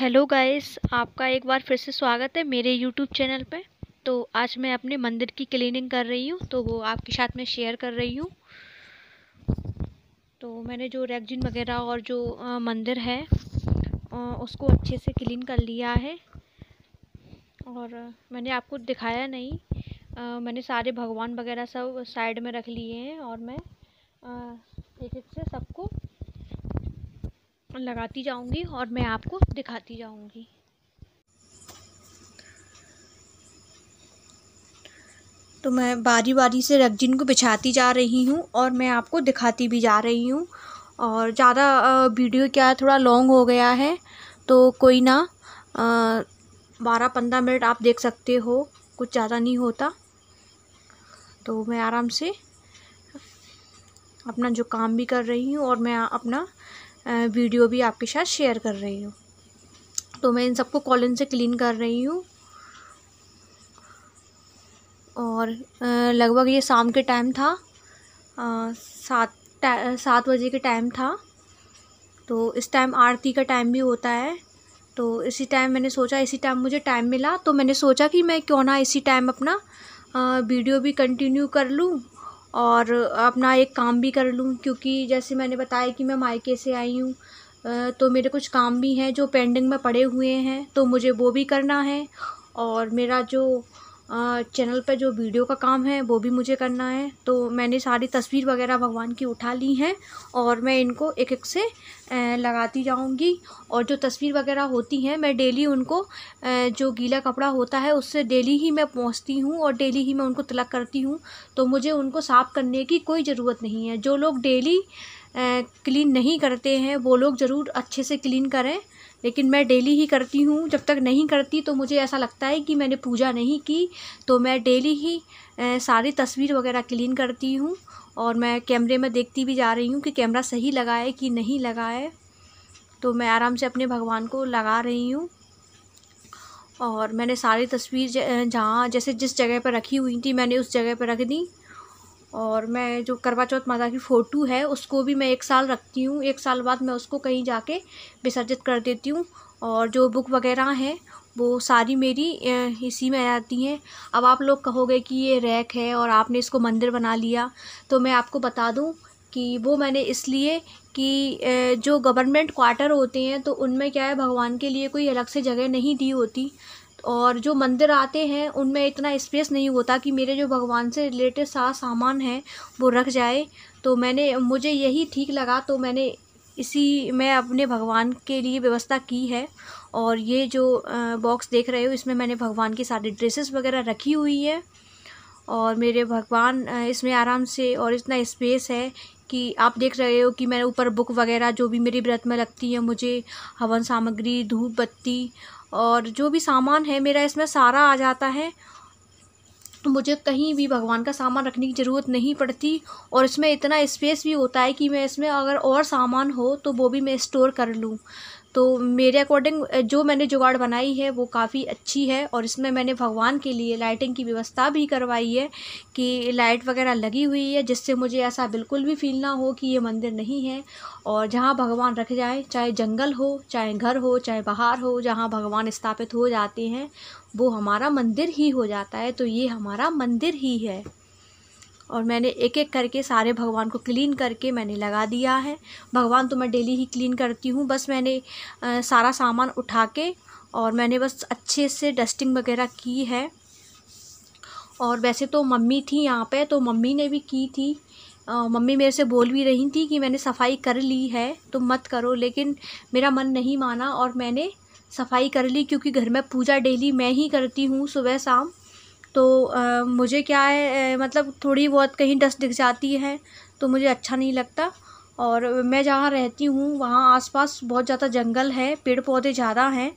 hello guys आपका एक बार फिर से स्वागत है मेरे यूट्यूब चैनल पे तो आज मैं अपने मंदिर की क्लीनिंग कर रही हूँ तो वो आपके साथ में शेयर कर रही हूँ तो मैंने जो रेगजिन वगैरह और जो आ, मंदिर है आ, उसको अच्छे से क्लीन कर लिया है और मैंने आपको दिखाया नहीं आ, मैंने सारे भगवान वगैरह सब साइड में रख लिए हैं और मैं एक एक से सबको लगाती जाऊंगी और मैं आपको दिखाती जाऊंगी तो मैं बारी बारी से रगजिन को बिछाती जा रही हूँ और मैं आपको दिखाती भी जा रही हूँ और ज़्यादा वीडियो क्या थोड़ा लॉन्ग हो गया है तो कोई ना बारह पंद्रह मिनट आप देख सकते हो कुछ ज़्यादा नहीं होता तो मैं आराम से अपना जो काम भी कर रही हूँ और मैं अपना वीडियो भी आपके साथ शेयर कर रही हूँ तो मैं इन सबको कॉलन से क्लीन कर रही हूँ और लगभग ये शाम के टाइम था सात सात बजे के टाइम था तो इस टाइम आरती का टाइम भी होता है तो इसी टाइम मैंने सोचा इसी टाइम मुझे टाइम मिला तो मैंने सोचा कि मैं क्यों ना इसी टाइम अपना वीडियो भी कंटिन्यू कर लूँ और अपना एक काम भी कर लूँ क्योंकि जैसे मैंने बताया कि मैं मायके से आई हूँ तो मेरे कुछ काम भी हैं जो पेंडिंग में पड़े हुए हैं तो मुझे वो भी करना है और मेरा जो चैनल पर जो वीडियो का काम है वो भी मुझे करना है तो मैंने सारी तस्वीर वगैरह भगवान की उठा ली हैं और मैं इनको एक एक से लगाती जाऊंगी और जो तस्वीर वगैरह होती हैं मैं डेली उनको जो गीला कपड़ा होता है उससे डेली ही मैं पहुँचती हूँ और डेली ही मैं उनको तलक करती हूँ तो मुझे उनको साफ़ करने की कोई ज़रूरत नहीं है जो लोग डेली क्लीन नहीं करते हैं वो लोग ज़रूर अच्छे से क्लीन करें लेकिन मैं डेली ही करती हूँ जब तक नहीं करती तो मुझे ऐसा लगता है कि मैंने पूजा नहीं की तो मैं डेली ही सारी तस्वीर वगैरह क्लीन करती हूँ और मैं कैमरे में देखती भी जा रही हूँ कि कैमरा सही लगा है कि नहीं लगा है तो मैं आराम से अपने भगवान को लगा रही हूँ और मैंने सारी तस्वीर जहाँ जैसे जिस जगह पर रखी हुई थी मैंने उस जगह पर रख दी और मैं जो करवा चौथ माता की फ़ोटो है उसको भी मैं एक साल रखती हूँ एक साल बाद मैं उसको कहीं जाके विसर्जित कर देती हूँ और जो बुक वगैरह हैं वो सारी मेरी इसी में आती हैं अब आप लोग कहोगे कि ये रैक है और आपने इसको मंदिर बना लिया तो मैं आपको बता दूँ कि वो मैंने इसलिए कि जो गवर्नमेंट क्वार्टर होते हैं तो उनमें क्या है भगवान के लिए कोई अलग से जगह नहीं दी होती और जो मंदिर आते हैं उनमें इतना स्पेस नहीं होता कि मेरे जो भगवान से रिलेटेड सारा सामान है वो रख जाए तो मैंने मुझे यही ठीक लगा तो मैंने इसी मैं अपने भगवान के लिए व्यवस्था की है और ये जो बॉक्स देख रहे हो इसमें मैंने भगवान की सारी ड्रेसेस वगैरह रखी हुई है और मेरे भगवान इसमें आराम से और इतना स्पेस है कि आप देख रहे हो कि मैंने ऊपर बुक वगैरह जो भी मेरी व्रत में लगती है मुझे हवन सामग्री धूप बत्ती और जो भी सामान है मेरा इसमें सारा आ जाता है मुझे कहीं भी भगवान का सामान रखने की ज़रूरत नहीं पड़ती और इसमें इतना स्पेस भी होता है कि मैं इसमें अगर और सामान हो तो वो भी मैं स्टोर कर लूँ तो मेरे अकॉर्डिंग जो मैंने जुगाड़ बनाई है वो काफ़ी अच्छी है और इसमें मैंने भगवान के लिए लाइटिंग की व्यवस्था भी करवाई है कि लाइट वगैरह लगी हुई है जिससे मुझे ऐसा बिल्कुल भी फील ना हो कि ये मंदिर नहीं है और जहाँ भगवान रख जाए चाहे जंगल हो चाहे घर हो चाहे बाहर हो जहाँ भगवान स्थापित हो जाते हैं वो हमारा मंदिर ही हो जाता है तो ये हमारा मंदिर ही है और मैंने एक एक करके सारे भगवान को क्लीन करके मैंने लगा दिया है भगवान तो मैं डेली ही क्लीन करती हूँ बस मैंने आ, सारा सामान उठा के और मैंने बस अच्छे से डस्टिंग वगैरह की है और वैसे तो मम्मी थी यहाँ पे तो मम्मी ने भी की थी मम्मी मेरे से बोल भी रही थी कि मैंने सफ़ाई कर ली है तो मत करो लेकिन मेरा मन नहीं माना और मैंने सफ़ाई कर ली क्योंकि घर में पूजा डेली मैं ही करती हूँ सुबह शाम तो मुझे क्या है मतलब थोड़ी बहुत कहीं डस्ट दिख जाती है तो मुझे अच्छा नहीं लगता और मैं जहाँ रहती हूँ वहाँ आसपास बहुत ज़्यादा जंगल है पेड़ पौधे ज़्यादा हैं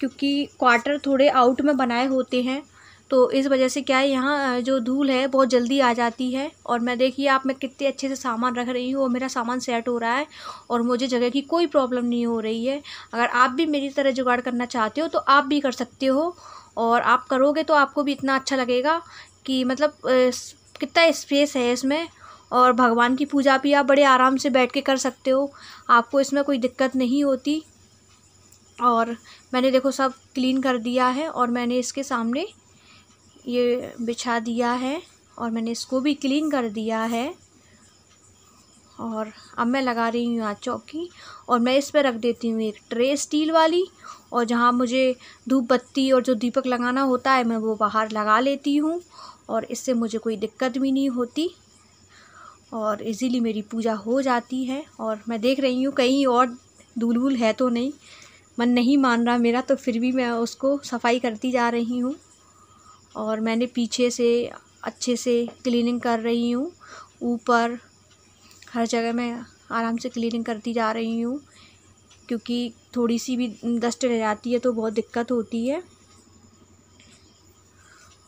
क्योंकि क्वार्टर थोड़े आउट में बनाए होते हैं तो इस वजह से क्या है यहाँ जो धूल है बहुत जल्दी आ जाती है और मैं देखिए आप मैं कितने अच्छे से सामान रख रही हूँ और मेरा सामान सेट हो रहा है और मुझे जगह की कोई प्रॉब्लम नहीं हो रही है अगर आप भी मेरी तरह जुगाड़ करना चाहते हो तो आप भी कर सकते हो और आप करोगे तो आपको भी इतना अच्छा लगेगा कि मतलब कितना स्पेस है इसमें और भगवान की पूजा भी आप बड़े आराम से बैठ के कर सकते हो आपको इसमें कोई दिक्कत नहीं होती और मैंने देखो सब क्लीन कर दिया है और मैंने इसके सामने ये बिछा दिया है और मैंने इसको भी क्लीन कर दिया है और अब मैं लगा रही हूँ यहाँ चौकी और मैं इस पर रख देती हूँ एक ट्रे स्टील वाली और जहाँ मुझे धूप बत्ती और जो दीपक लगाना होता है मैं वो बाहर लगा लेती हूँ और इससे मुझे कोई दिक्कत भी नहीं होती और इजीली मेरी पूजा हो जाती है और मैं देख रही हूँ कहीं और धूल है तो नहीं मन नहीं मान रहा मेरा तो फिर भी मैं उसको सफाई करती जा रही हूँ और मैंने पीछे से अच्छे से क्लीनिंग कर रही हूँ ऊपर हर जगह मैं आराम से क्लीनिंग करती जा रही हूँ क्योंकि थोड़ी सी भी डस्ट रह जाती है तो बहुत दिक्कत होती है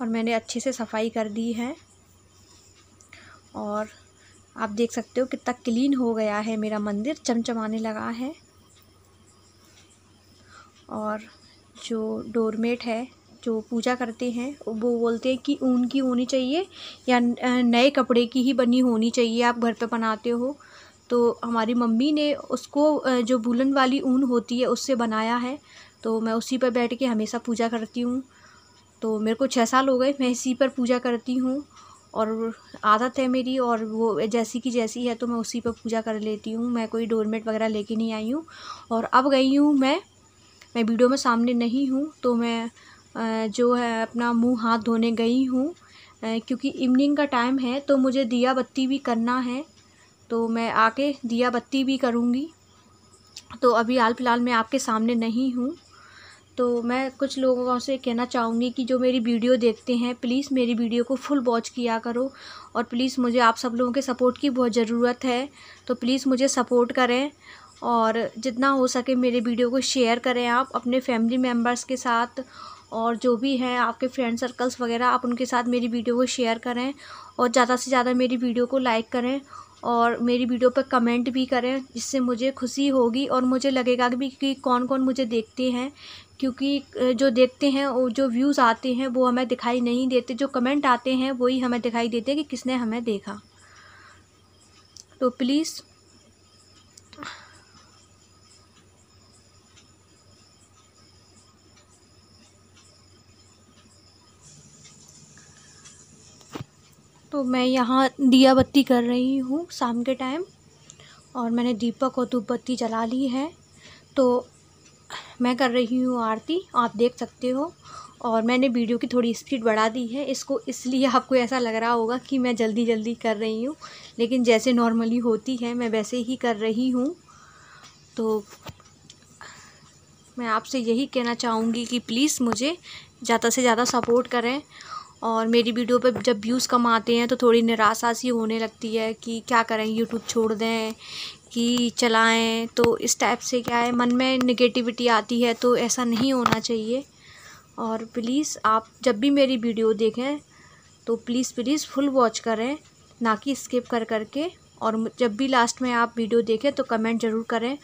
और मैंने अच्छे से सफाई कर दी है और आप देख सकते हो कितना क्लीन हो गया है मेरा मंदिर चमचमाने लगा है और जो डोरमेट है जो पूजा करते हैं वो बोलते हैं कि ऊन की होनी चाहिए या नए कपड़े की ही बनी होनी चाहिए आप घर पे बनाते हो तो हमारी मम्मी ने उसको जो बुलन वाली ऊन होती है उससे बनाया है तो मैं उसी पर बैठ के हमेशा पूजा करती हूँ तो मेरे को छः साल हो गए मैं इसी पर पूजा करती हूँ और आदत है मेरी और वो जैसी की जैसी है तो मैं उसी पर पूजा कर लेती हूँ मैं कोई डोरमेट वगैरह लेके नहीं आई हूँ और अब गई हूँ मैं मैं वीडियो में सामने नहीं हूँ तो मैं जो है अपना मुँह हाथ धोने गई हूँ क्योंकि इवनिंग का टाइम है तो मुझे दिया बत्ती भी करना है तो मैं आके दिया बत्ती भी करूँगी तो अभी हाल फिलहाल मैं आपके सामने नहीं हूँ तो मैं कुछ लोगों से कहना चाहूँगी कि जो मेरी वीडियो देखते हैं प्लीज़ मेरी वीडियो को फुल वॉच किया करो और प्लीज़ मुझे आप सब लोगों के सपोर्ट की बहुत ज़रूरत है तो प्लीज़ मुझे सपोर्ट करें और जितना हो सके मेरे वीडियो को शेयर करें आप अपने फैमिली मेम्बर्स के साथ और जो भी हैं आपके फ्रेंड सर्कल्स वगैरह आप उनके साथ मेरी वीडियो को शेयर करें और ज़्यादा से ज़्यादा मेरी वीडियो को लाइक करें और मेरी वीडियो पर कमेंट भी करें जिससे मुझे खुशी होगी और मुझे लगेगा भी कि कौन कौन मुझे देखते हैं क्योंकि जो देखते हैं और जो व्यूज़ आते हैं वो हमें दिखाई नहीं देते जो कमेंट आते हैं वही हमें दिखाई देते हैं कि किसने हमें देखा तो प्लीज़ तो मैं यहाँ दिया बत्ती कर रही हूँ शाम के टाइम और मैंने दीपक और धूप बत्ती जला ली है तो मैं कर रही हूँ आरती आप देख सकते हो और मैंने वीडियो की थोड़ी स्पीड बढ़ा दी है इसको इसलिए आपको ऐसा लग रहा होगा कि मैं जल्दी जल्दी कर रही हूँ लेकिन जैसे नॉर्मली होती है मैं वैसे ही कर रही हूँ तो मैं आपसे यही कहना चाहूँगी कि प्लीज़ मुझे ज़्यादा से ज़्यादा सपोर्ट करें और मेरी वीडियो पर जब व्यूज़ कम आते हैं तो थोड़ी निराशा सी होने लगती है कि क्या करें यूट्यूब छोड़ दें कि चलाएं तो इस टाइप से क्या है मन में निगेटिविटी आती है तो ऐसा नहीं होना चाहिए और प्लीज़ आप जब भी मेरी वीडियो देखें तो प्लीज़ प्लीज़ फुल वॉच करें ना कि स्किप कर करके और जब भी लास्ट में आप वीडियो देखें तो कमेंट ज़रूर करें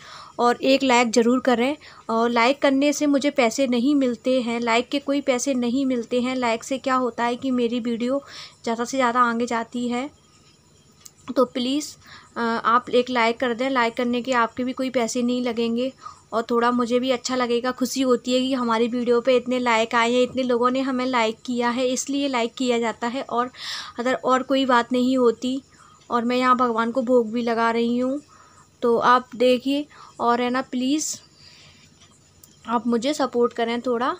और एक लाइक ज़रूर करें और लाइक करने से मुझे पैसे नहीं मिलते हैं लाइक के कोई पैसे नहीं मिलते हैं लाइक से क्या होता है कि मेरी वीडियो ज़्यादा से ज़्यादा आगे जाती है तो प्लीज़ आप एक लाइक कर दें लाइक करने के आपके भी कोई पैसे नहीं लगेंगे और थोड़ा मुझे भी अच्छा लगेगा खुशी होती है कि हमारी वीडियो पे इतने लाइक आए हैं इतने लोगों ने हमें लाइक किया है इसलिए लाइक किया जाता है और अगर और कोई बात नहीं होती और मैं यहाँ भगवान को भोग भी लगा रही हूँ तो आप देखिए और है ना प्लीज़ आप मुझे सपोर्ट करें थोड़ा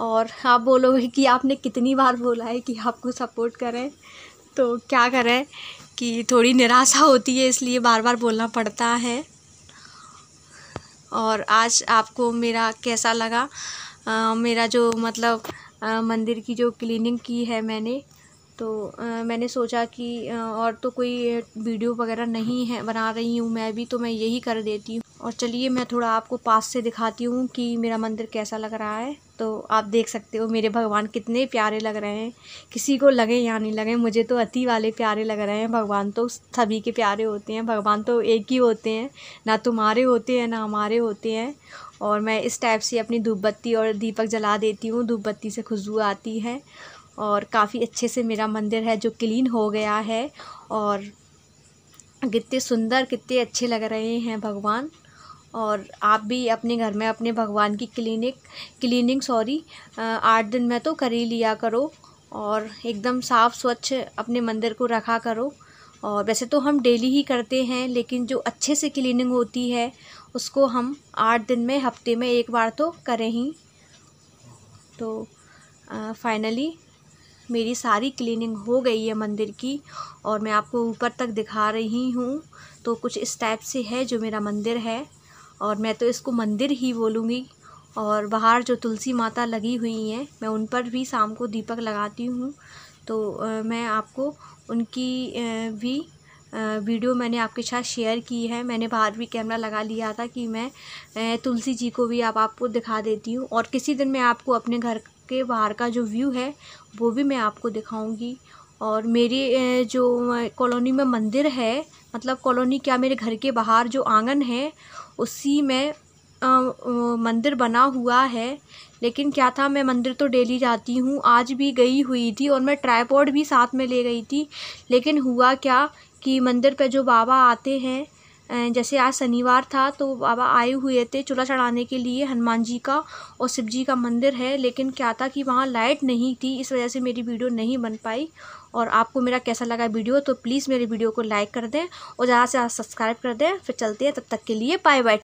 और आप बोलोगे कि आपने कितनी बार बोला है कि आपको सपोर्ट करें तो क्या करें कि थोड़ी निराशा होती है इसलिए बार बार बोलना पड़ता है और आज आपको मेरा कैसा लगा आ, मेरा जो मतलब आ, मंदिर की जो क्लीनिंग की है मैंने तो आ, मैंने सोचा कि और तो कोई वीडियो वगैरह नहीं है बना रही हूँ मैं भी तो मैं यही कर देती हूँ और चलिए मैं थोड़ा आपको पास से दिखाती हूँ कि मेरा मंदिर कैसा लग रहा है तो आप देख सकते हो मेरे भगवान कितने प्यारे लग रहे हैं किसी को लगे या नहीं लगे मुझे तो अति वाले प्यारे लग रहे हैं भगवान तो सभी के प्यारे होते हैं भगवान तो एक ही होते हैं ना तुम्हारे होते हैं ना हमारे होते हैं और मैं इस टाइप से अपनी धूपबत्ती और दीपक जला देती हूँ धूपबत्ती से खुशबू आती है और काफ़ी अच्छे से मेरा मंदिर है जो क्लीन हो गया है और कितने सुंदर कितने अच्छे लग रहे हैं भगवान और आप भी अपने घर में अपने भगवान की क्लिनिक क्लीनिंग सॉरी आठ दिन में तो कर ही लिया करो और एकदम साफ़ स्वच्छ अपने मंदिर को रखा करो और वैसे तो हम डेली ही करते हैं लेकिन जो अच्छे से क्लीनिंग होती है उसको हम आठ दिन में हफ्ते में एक बार तो करें ही तो फाइनली मेरी सारी क्लीनिंग हो गई है मंदिर की और मैं आपको ऊपर तक दिखा रही हूँ तो कुछ इस टाइप से है जो मेरा मंदिर है और मैं तो इसको मंदिर ही बोलूँगी और बाहर जो तुलसी माता लगी हुई हैं मैं उन पर भी शाम को दीपक लगाती हूँ तो आ, मैं आपको उनकी आ, भी वीडियो मैंने आपके साथ शेयर की है मैंने बाहर भी कैमरा लगा लिया था कि मैं तुलसी जी को भी आप आपको दिखा देती हूँ और किसी दिन मैं आपको अपने घर के बाहर का जो व्यू है वो भी मैं आपको दिखाऊंगी और मेरी जो कॉलोनी में मंदिर है मतलब कॉलोनी क्या मेरे घर के बाहर जो आंगन है उसी में मंदिर बना हुआ है लेकिन क्या था मैं मंदिर तो डेली जाती हूँ आज भी गई हुई थी और मैं ट्राईपोर्ड भी साथ में ले गई थी लेकिन हुआ क्या कि मंदिर पे जो बाबा आते हैं जैसे आज शनिवार था तो बाबा आए हुए थे चूल्हा चढ़ाने के लिए हनुमान जी का और शिव जी का मंदिर है लेकिन क्या था कि वहाँ लाइट नहीं थी इस वजह से मेरी वीडियो नहीं बन पाई और आपको मेरा कैसा लगा वीडियो तो प्लीज़ मेरे वीडियो को लाइक कर दें और ज़्यादा से ज़्यादा सब्सक्राइब कर दें फिर चलते हैं तब तक के लिए बाय बाय